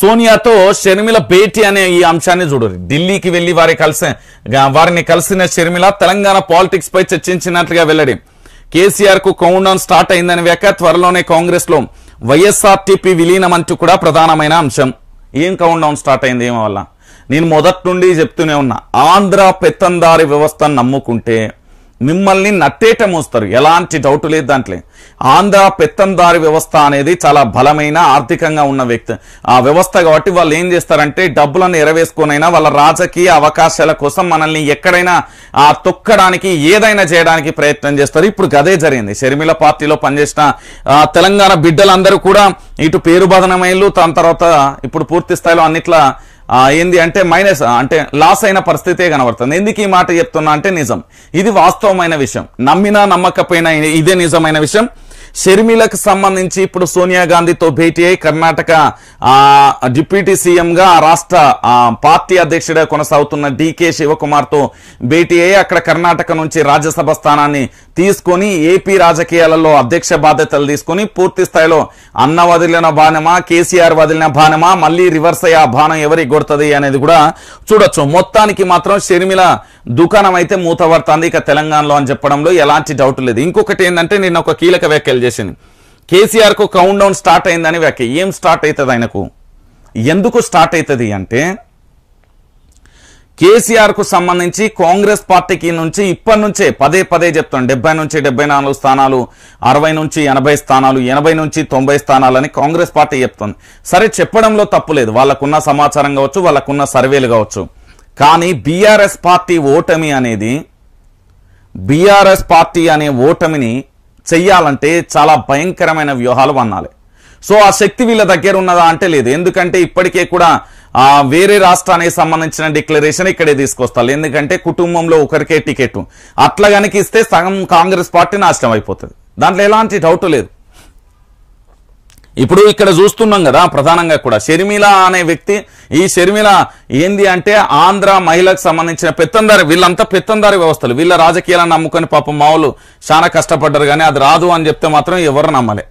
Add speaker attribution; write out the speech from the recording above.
Speaker 1: సోనియాతో షర్మిల భేటీ అనే ఈ అంశాన్ని చూడరు ఢిల్లీకి వెళ్లి వారి కలిసి వారిని కలిసిన షర్మిల తెలంగాణ పాలిటిక్స్ పై చర్చించినట్లుగా వెల్లడి కేసీఆర్ కు కౌంట్ డౌన్ స్టార్ట్ అయిందని వేక త్వరలోనే కాంగ్రెస్ లో వైఎస్ఆర్టీపీ విలీనం అంటూ కూడా ప్రధానమైన అంశం ఏం కౌంట్ డౌన్ స్టార్ట్ అయింది ఏమో వల్ల నేను మొదటి నుండి చెప్తూనే ఉన్నా ఆంధ్ర పెత్తందారి వ్యవస్థను నమ్ముకుంటే మిమ్మల్ని నట్టేట మోస్తారు ఎలాంటి డౌట్ లేదు దాంట్లో ఆంధ్ర పెత్తందారి వ్యవస్థ అనేది చాలా బలమైన ఆర్థికంగా ఉన్న వ్యక్తి ఆ వ్యవస్థ కాబట్టి వాళ్ళు ఏం చేస్తారంటే డబ్బులను ఎరవేసుకునైనా వాళ్ళ రాజకీయ అవకాశాల కోసం మనల్ని ఎక్కడైనా ఆ తొక్కడానికి ఏదైనా చేయడానికి ప్రయత్నం చేస్తారు ఇప్పుడు గదే జరిగింది షర్మిల పార్టీలో పనిచేసిన తెలంగాణ బిడ్డలందరూ కూడా ఇటు పేరు బదనమైళ్ళు దాని తర్వాత ఇప్పుడు పూర్తి స్థాయిలో అన్నిట్లా ఏంది అంటే మైనస్ అంటే లాస్ అయిన పరిస్థితే కనబడుతుంది ఎందుకు ఈ మాట చెప్తున్నా అంటే నిజం ఇది వాస్తవమైన విషయం నమ్మినా నమ్మకపోయినా ఇదే నిజమైన విషయం షర్మిలకు సంబంధించి ఇప్పుడు సోనియా గాంధీతో భేటీ అయి కర్ణాటక డిప్యూటీ సీఎంగా రాష్ట్ర పార్టీ అధ్యక్షుడిగా కొనసాగుతున్న డికే శివకుమార్తో భేటీ అయి అక్కడ కర్ణాటక నుంచి రాజ్యసభ స్థానాన్ని తీసుకొని ఏపీ రాజకీయాలలో అధ్యక్ష బాధ్యతలు తీసుకొని పూర్తి స్థాయిలో అన్న వదిలిన బాణమా కేసీఆర్ వదిలిన బాణమా మళ్ళీ రివర్స్ అయ్యే బాణం ఎవరికి కొడుతుంది అనేది కూడా చూడొచ్చు మొత్తానికి మాత్రం షర్మిల దుకాణం అయితే మూతబడుతుంది ఇక తెలంగాణలో అని చెప్పడంలో ఎలాంటి డౌట్ లేదు ఇంకొకటి ఏంటంటే నేను ఒక కీలక వ్యాఖ్యలు చేసింది కేసీఆర్కు కౌంట్ డౌన్ స్టార్ట్ అయిందని వ్యాఖ్య ఏం స్టార్ట్ అవుతుంది ఆయనకు ఎందుకు స్టార్ట్ అవుతుంది అంటే కేసీఆర్కు సంబంధించి కాంగ్రెస్ పార్టీకి నుంచి ఇప్పటి నుంచే పదే పదే చెప్తాను డెబ్బై నుంచి డెబ్బై స్థానాలు అరవై నుంచి ఎనభై స్థానాలు ఎనభై నుంచి తొంభై స్థానాలని కాంగ్రెస్ పార్టీ చెప్తుంది సరే చెప్పడంలో తప్పులేదు వాళ్ళకున్న సమాచారం కావచ్చు వాళ్ళకున్న సర్వేలు కావచ్చు కానీ బీఆర్ఎస్ పార్టీ ఓటమి అనేది బీఆర్ఎస్ పార్టీ అనే ఓటమిని చెయ్యాలంటే చాలా భయంకరమైన వ్యూహాలు అన్నాలి సో ఆ శక్తి వీళ్ళ దగ్గర ఉన్నదా అంటే లేదు ఎందుకంటే ఇప్పటికే కూడా వేరే రాష్ట్రానికి సంబంధించిన డిక్లరేషన్ ఇక్కడే తీసుకొస్తారు ఎందుకంటే కుటుంబంలో ఒకరికే టికెట్ అట్లా కనుక ఇస్తే సగం కాంగ్రెస్ పార్టీ నాశనం అయిపోతుంది దాంట్లో ఎలాంటి డౌట్ లేదు ఇప్పుడు ఇక్కడ చూస్తున్నాం కదా ప్రధానంగా కూడా షర్మిల అనే వ్యక్తి ఈ షర్మిల ఏంది అంటే ఆంధ్ర మహిళకు సంబంధించిన పెత్తందారి వీళ్ళంతా పెత్తందారి వ్యవస్థలు వీళ్ళ రాజకీయాలను నమ్ముకొని పాపం మావులు చాలా కష్టపడ్డారు కానీ అది రాదు అని చెప్తే మాత్రం ఎవరు నమ్మలే